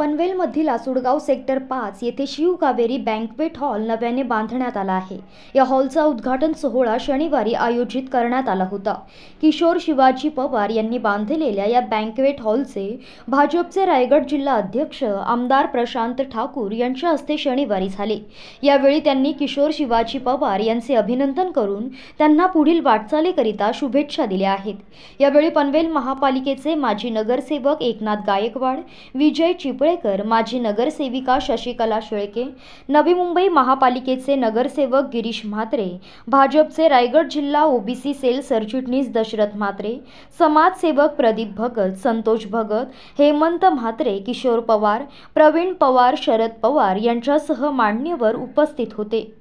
पनवेलमधील आसुडगाव sector पाच येथे Shiv Kaveri banquet hall नव्याने बांधण्यात आला आहे या हॉलचा उद्घाटन सोहळा शनिवारी आयोजित करण्यात आला होता किशोर शिवाजी पवार यांनी बांधलेल्या या बँकवेट हॉलचे भाजपचे रायगड जिल्हा अध्यक्ष आमदार प्रशांत ठाकूर यांच्या हस्ते शनिवारी झाले यावेळी त्यांनी किशोर शिवाजी पवार यांचे अभिनंदन करून त्यांना पुढील वाटचालीकरिता शुभेच्छा दिल्या आहेत यावेळी पनवेल महापालिकेचे माजी नगरसेवक एकनाथ गायकवाड विजय चिपळे कर माजी नगरसेविका शशिकला शेळके नवी मुंबई महापालिकेचे नगरसेवक गिरीश म्हात्रे भाजपचे रायगड जिल्हा ओबीसी सेल सरचिटणीस दशरथ म्हात्रे समाजसेवक प्रदीप भगत संतोष भगत हेमंत म्हात्रे किशोर पवार प्रवीण पवार शरद पवार यांच्यासह मान्यवर उपस्थित होते